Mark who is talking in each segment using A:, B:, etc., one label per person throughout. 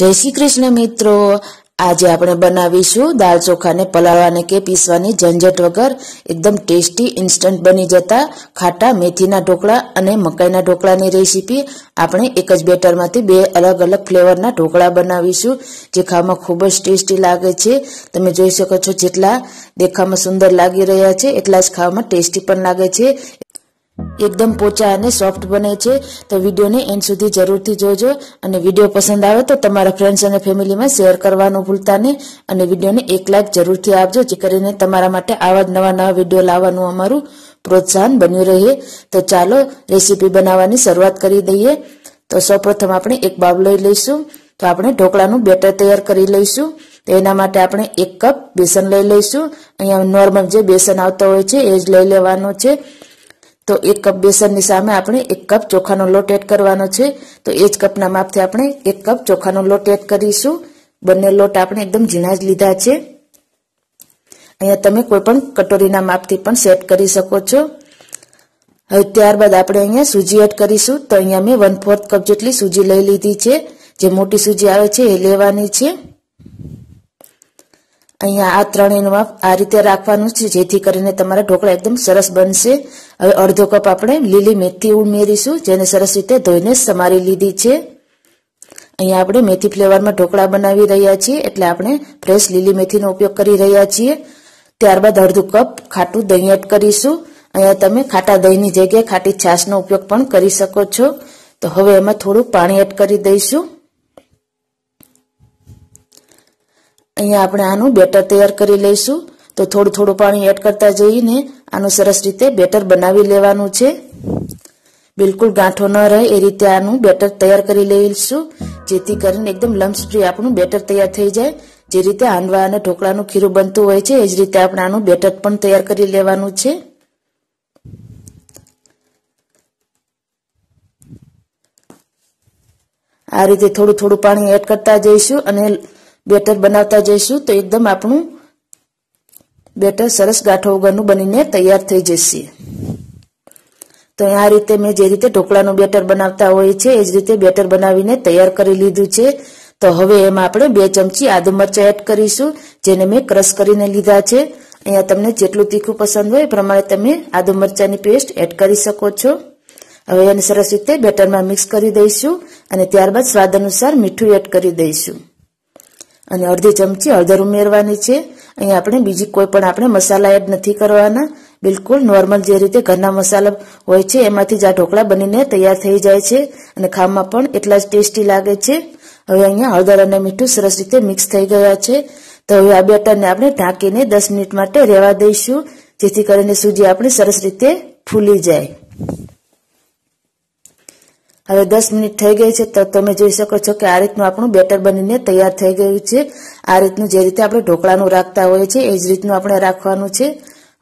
A: જય શ્રી કૃષ્ણ મિત્રો આજે આપણે બનાવીશું દાળ ચોખાને પલાળવાને કે પીસવાની ઝંઝટ વગર એકદમ ટેસ્ટી ઇન્સ્ટન્ટ બની જતા ખાટા મેથીના ઢોકળા અને મકાઈના ઢોકળાની રેસીપી આપણે એક જ બેટરમાંથી બે અલગ અલગ ફ્લેવરના ઢોકળા બનાવીશું જે ખાવામાં ખૂબ જ ટેસ્ટી લાગે છે તમે જોઈ શકો છો જેટલા દેખામાં સુંદર લાગી રહ્યા છે એટલા જ ખાવામાં ટેસ્ટી પણ લાગે છે એકદમ પોચા અને સોફ્ટ બને છે તો વિડીયોને એન્ડ સુધી જરૂરથી જોજો અને વિડીયો પસંદ આવે તો તમારા ફ્રેન્ડ્સ અને ફેમિલીમાં શેર કરવાનું ભૂલતા નહીં અને વિડીયોને એક લાઇક જરૂરથી આપજો જે કરીને તમારા માટે આવા જ નવા નવા વિડીયો લાવવાનું અમારું પ્રોત્સાહન બન્યું રહે તો ચાલો રેસીપી બનાવવાની શરૂઆત કરી દઈએ તો સૌપ્રથમ આપણે એક બાવ લઈ લઈશું તો આપણે ઢોકળાનું બેટર તૈયાર કરી લઈશું તો એના માટે આપણે એક કપ બેસન લઈ લઈશું અહીંયા નોર્મલ જે બેસન આવતા હોય છે એ જ લઈ લેવાનું છે તો એક કપ બેસનની સામે આપણે એક કપ ચોખાનો લોટ એડ કરવાનો છે તો એ જ કપના માપથી આપણે એક કપ ચોખાનો લોટ એડ કરીશું બંને લોટ આપણે એકદમ ઝીણા જ લીધા છે અહીંયા તમે કોઈ પણ કટોરીના માપથી પણ સેટ કરી શકો છો હવે ત્યારબાદ આપણે અહીંયા સૂજી એડ કરીશું તો અહીંયા મેં વન ફોર્થ કપ જેટલી સૂજી લઈ લીધી છે જે મોટી સૂજી આવે છે એ લેવાની છે અહીંયા આ ત્રણેયનું આ રીતે રાખવાનું છે જેથી કરીને તમારા ઢોકળા એકદમ સરસ બનશે હવે અડધો કપ આપણે લીલી મેથી ઉમેરીશું જેને સરસ રીતે ધોઈને સમારી લીધી છે અહીંયા આપણે મેથી ફ્લેવરમાં ઢોકળા બનાવી રહ્યા છીએ એટલે આપણે ફ્રેશ લીલી મેથીનો ઉપયોગ કરી રહ્યા છીએ ત્યારબાદ અડધું કપ ખાટું દહીં એડ કરીશું અહીંયા તમે ખાટા દહીંની જગ્યાએ ખાટી છાશનો ઉપયોગ પણ કરી શકો છો તો હવે એમાં થોડું પાણી એડ કરી દઈશું અહીંયા આપણે આનું બેટર તૈયાર કરી લઈશું તો થોડું થોડું પાણી એડ કરતા જઈને આનું સરસ રીતે બેટર બનાવી લેવાનું છે બિલકુલ ગાંઠો ન રહે એ રીતે આનું બેટર તૈયાર કરી લઈશું જેથી કરીને એકદમ લમ્સ ફ્રી આપણું બેટર તૈયાર થઈ જાય જે રીતે હાંડવા અને ઢોકળાનું ખીરું બનતું હોય છે એ જ રીતે આપણે આનું બેટર પણ તૈયાર કરી લેવાનું છે આ રીતે થોડું થોડું પાણી એડ કરતા જઈશું અને બેટર બનાવતા જઈશું તો એકદમ આપણું બેટર સરસ ગાંઠો વગરનું બનીને તૈયાર થઈ જશે તો આ રીતે મેં જે રીતે ઢોકળાનું બેટર બનાવતા હોય છે એ જ રીતે બેટર બનાવીને તૈયાર કરી લીધું છે તો હવે એમાં આપણે બે ચમચી આદુ મરચાં એડ કરીશું જેને મેં ક્રશ કરીને લીધા છે અહીંયા તમને જેટલું તીખું પસંદ હોય એ પ્રમાણે તમે આદુ મરચાંની પેસ્ટ એડ કરી શકો છો હવે એને સરસ રીતે બેટરમાં મિક્સ કરી દઈશું અને ત્યારબાદ સ્વાદ અનુસાર મીઠું એડ કરી દઈશું અને અડધી ચમચી હળદર ઉમેરવાની છે અહીં આપણે બીજી કોઈ પણ આપણે મસાલા એડ નથી કરવાના બિલકુલ નોર્મલ જે રીતે ઘરના મસાલા હોય છે એમાંથી જ આ ઢોકળા બનીને તૈયાર થઈ જાય છે અને ખાવામાં પણ એટલા જ ટેસ્ટી લાગે છે હવે અહીંયા હળદર અને મીઠું સરસ રીતે મિક્સ થઈ ગયા છે તો હવે આ બેટરને આપણે ઢાંકીને દસ મિનિટ માટે રહેવા દઈશું જેથી કરીને સૂજી આપણી સરસ રીતે ફૂલી જાય હવે દસ મિનિટ થઈ ગઈ છે તો તમે જોઈ શકો છો કે આ રીતનું આપણું બેટર બનીને તૈયાર થઈ ગયું છે આ રીતનું જે રીતે આપણે ઢોકળાનું રાખતા હોઈએ છીએ એ જ રીતનું આપણે રાખવાનું છે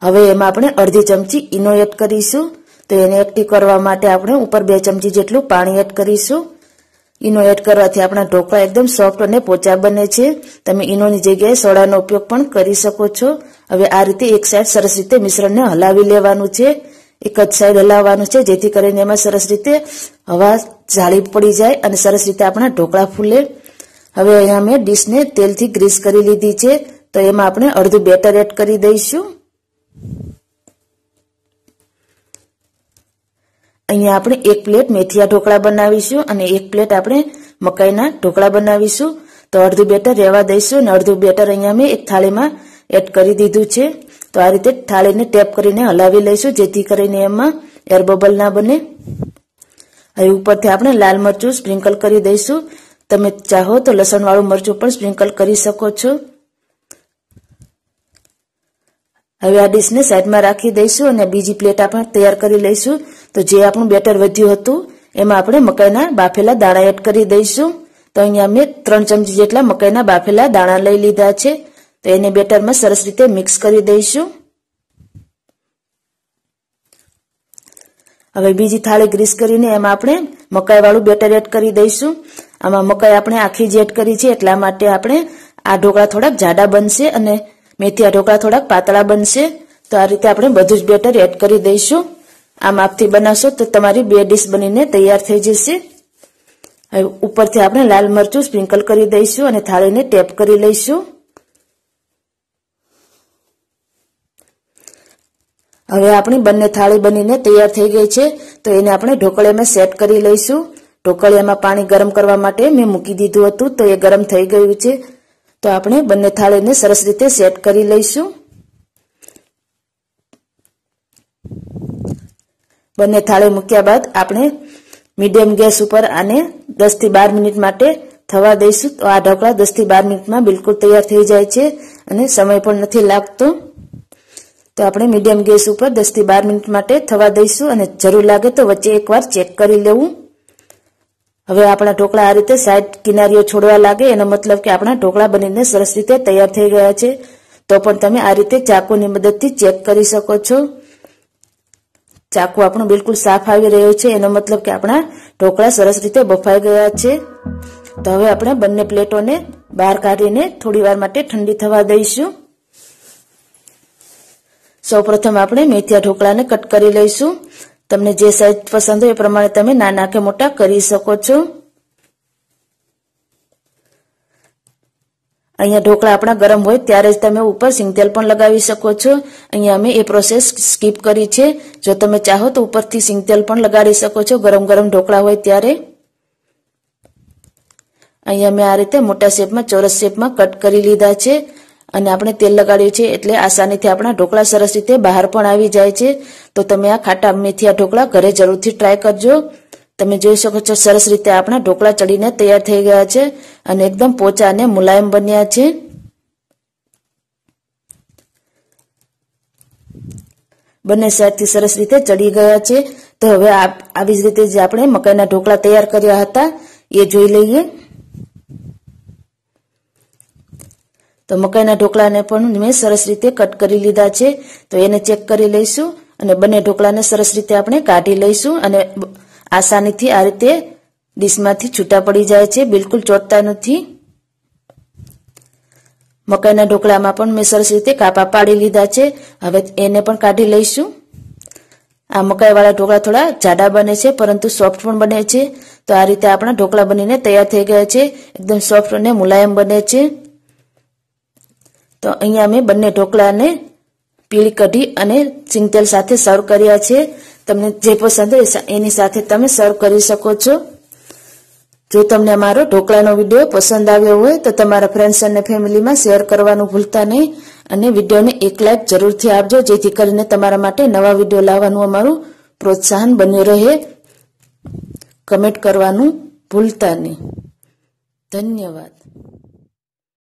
A: હવે એમાં આપણે અડધી ચમચી ઈનો એડ કરીશું તો એને એકઠી કરવા માટે આપણે ઉપર બે ચમચી જેટલું પાણી એડ કરીશું ઈનો એડ કરવાથી આપણા ઢોકળા એકદમ સોફ્ટ અને પોચા બને છે તમે ઈનોની જગ્યાએ સોડાનો ઉપયોગ પણ કરી શકો છો હવે આ રીતે એક સાઈડ સરસ રીતે મિશ્રણને હલાવી લેવાનું છે એક જ સાઈડ હલાવવાનું છે જેથી કરીને એમાં સરસ રીતે હવા જાળી પડી જાય અને સરસ રીતે આપણા ઢોકળા ફૂલે હવે અહીંયા મેં ડીશને તેલથી ગ્રીસ કરી લીધી છે તો એમાં આપણે અડધું બેટર એડ કરી દઈશું અહીંયા આપણે એક પ્લેટ મેથીયા ઢોકળા બનાવીશું અને એક પ્લેટ આપણે મકાઈના ઢોકળા બનાવીશું તો અડધું બેટર રહેવા દઈશું અને અડધું બેટર અહીંયા મેં એક થાળીમાં એડ કરી દીધું છે તો આ રીતે થાળીને ટેપ કરીને હલાવી લઈશું જેથી કરીને એમાં એર બબલ ના બને હવે ઉપરથી આપણે લાલ મરચું સ્પ્રિંકલ કરી દઈશું તમે ચાહો તો લસણવાળું મરચું પણ સ્પ્રિંકલ કરી શકો છો હવે આ ડીશને સાઈડમાં રાખી દઈશું અને બીજી પ્લેટ આપણે તૈયાર કરી લઈશું તો જે આપણું બેટર વધ્યું હતું એમાં આપણે મકાઈના બાફેલા દાણા એડ કરી દઈશું તો અહીંયા મેં ત્રણ ચમચી જેટલા મકાઈના બાફેલા દાણા લઈ લીધા છે તો એને બેટરમાં સરસ રીતે મિક્સ કરી દઈશું હવે બીજી થાળી ગ્રીસ કરીને એમાં આપણે મકાઈવાળું બેટર એડ કરી દઈશું આમાં મકાઈ આપણે આખી જ એડ કરી છે એટલા માટે આપણે આ ઢોકળા થોડાક જાડા બનશે અને મેથી આ ઢોકળા થોડાક પાતળા બનશે તો આ રીતે આપણે બધું જ બેટર એડ કરી દઈશું આ માપથી બનાવશો તો તમારી બે ડીશ બનીને તૈયાર થઈ જશે હવે ઉપરથી આપણે લાલ મરચું સ્પ્રિંકલ કરી દઈશું અને થાળીને ટેપ કરી લઈશું હવે આપણી બંને થાળી બનીને તૈયાર થઈ ગઈ છે તો એને આપણે ઢોકળિયામાં સેટ કરી લઈશું ઢોકળિયામાં પાણી ગરમ કરવા માટે મેં મૂકી દીધું હતું તો એ ગરમ થઈ ગયું છે તો આપણે બંને થાળીને સરસ રીતે સેટ કરી લઈશું બંને થાળી મૂક્યા બાદ આપણે મીડિયમ ગેસ ઉપર આને દસથી બાર મિનિટ માટે થવા દઈશું તો આ ઢોકળા દસથી બાર મિનિટમાં બિલકુલ તૈયાર થઈ જાય છે અને સમય પણ નથી લાગતો તો આપણે મીડિયમ ગેસ ઉપર દસથી બાર મિનિટ માટે થવા દઈશું અને જરૂર લાગે તો વચ્ચે એકવાર ચેક કરી લેવું હવે આપણા ઢોકળા આ રીતે સાઈડ કિનારીઓ છોડવા લાગે એનો મતલબ કે આપણા ઢોકળા બનીને સરસ રીતે તૈયાર થઈ ગયા છે તો પણ તમે આ રીતે ચાકુની મદદથી ચેક કરી શકો છો ચાકુ આપણો બિલકુલ સાફ આવી રહ્યો છે એનો મતલબ કે આપણા ઢોકળા સરસ રીતે બફાઈ ગયા છે તો હવે આપણે બંને પ્લેટોને બહાર કાઢીને થોડી વાર માટે ઠંડી થવા દઈશું સૌપ્રથમ આપણે મેથીયા ઢોકળાને કટ કરી લઈશું તમને જે સાઈઝ પસંદ હોય એ પ્રમાણે તમે નાના કે મોટા કરી શકો છો અહીંયા ઢોકળા આપણા ગરમ હોય ત્યારે જ તમે ઉપર સિંગતેલ પણ લગાવી શકો છો અહીંયા અમે એ પ્રોસેસ સ્કીપ કરી છે જો તમે ચાહો તો ઉપરથી સિંગતેલ પણ લગાડી શકો છો ગરમ ગરમ ઢોકળા હોય ત્યારે અહીંયા મેં આ રીતે મોટા શેપમાં ચોરસ શેપમાં કટ કરી લીધા છે અને આપણે તેલ લગાડ્યું છે એટલે આસાનીથી આપણા ઢોકળા સરસ રીતે બહાર પણ આવી જાય છે તો તમે આ ખાટા મેથીયા ઢોકળા ઘરે જરૂરથી ટ્રાય કરજો તમે જોઈ શકો છો સરસ રીતે આપણા ઢોકળા ચડીને તૈયાર થઈ ગયા છે અને એકદમ પોચા અને મુલાયમ બન્યા છે બંને સાઈડથી સરસ રીતે ચડી ગયા છે તો હવે આવી જ રીતે જે આપણે મકાઈના ઢોકળા તૈયાર કર્યા હતા એ જોઈ લઈએ તો મકાઈના ઢોકળાને પણ મેં સરસ રીતે કટ કરી લીધા છે તો એને ચેક કરી લઈશું અને બંને ઢોકળાને સરસ રીતે આપણે કાઢી લઈશું અને આસાનીથી આ રીતે ડીશમાંથી છૂટા પડી જાય છે બિલકુલ ચોટતા નથી મકાઈના ઢોકળામાં પણ મેં સરસ રીતે કાપા પાડી લીધા છે હવે એને પણ કાઢી લઈશું આ મકાઈવાળા ઢોકળા થોડા જાડા બને છે પરંતુ સોફ્ટ પણ બને છે તો આ રીતે આપણા ઢોકળા બનીને તૈયાર થઈ ગયા છે એકદમ સોફ્ટ અને મુલાયમ બને છે તો અહીંયા મેં બંને ઢોકળાને પીળી કઢી અને સિંગતેલ સાથે સર્વ કર્યા છે તમને જે પસંદ હોય એની સાથે તમે સર્વ કરી શકો છો જો તમને અમારો ઢોકળાનો વિડીયો પસંદ આવ્યો હોય તો તમારા ફ્રેન્ડ્સ અને ફેમિલીમાં શેર કરવાનું ભૂલતા નહીં અને વિડીયોને એક લાઈક જરૂરથી આપજો જેથી કરીને તમારા માટે નવા વિડીયો લાવવાનું અમારું પ્રોત્સાહન બન્યું રહે કમેન્ટ કરવાનું ભૂલતા નહીં ધન્યવાદ